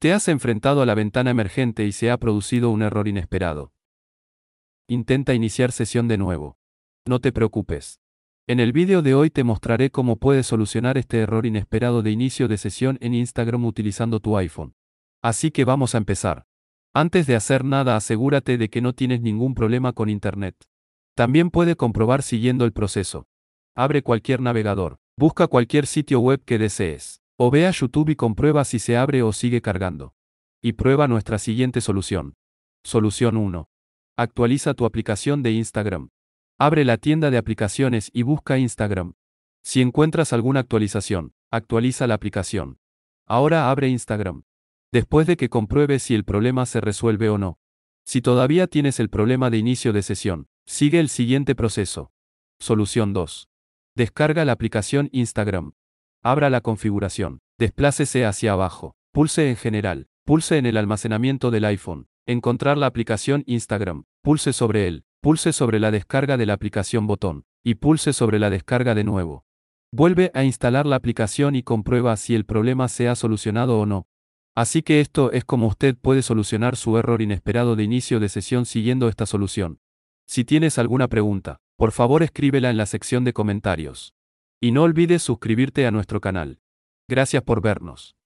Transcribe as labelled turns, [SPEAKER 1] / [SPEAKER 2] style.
[SPEAKER 1] Te has enfrentado a la ventana emergente y se ha producido un error inesperado. Intenta iniciar sesión de nuevo. No te preocupes. En el vídeo de hoy te mostraré cómo puedes solucionar este error inesperado de inicio de sesión en Instagram utilizando tu iPhone. Así que vamos a empezar. Antes de hacer nada asegúrate de que no tienes ningún problema con Internet. También puede comprobar siguiendo el proceso. Abre cualquier navegador. Busca cualquier sitio web que desees. O ve a YouTube y comprueba si se abre o sigue cargando. Y prueba nuestra siguiente solución. Solución 1. Actualiza tu aplicación de Instagram. Abre la tienda de aplicaciones y busca Instagram. Si encuentras alguna actualización, actualiza la aplicación. Ahora abre Instagram. Después de que compruebe si el problema se resuelve o no. Si todavía tienes el problema de inicio de sesión, sigue el siguiente proceso. Solución 2. Descarga la aplicación Instagram. Abra la configuración. Desplácese hacia abajo. Pulse en General. Pulse en el almacenamiento del iPhone. Encontrar la aplicación Instagram. Pulse sobre él. Pulse sobre la descarga de la aplicación botón. Y pulse sobre la descarga de nuevo. Vuelve a instalar la aplicación y comprueba si el problema se ha solucionado o no. Así que esto es como usted puede solucionar su error inesperado de inicio de sesión siguiendo esta solución. Si tienes alguna pregunta, por favor escríbela en la sección de comentarios. Y no olvides suscribirte a nuestro canal. Gracias por vernos.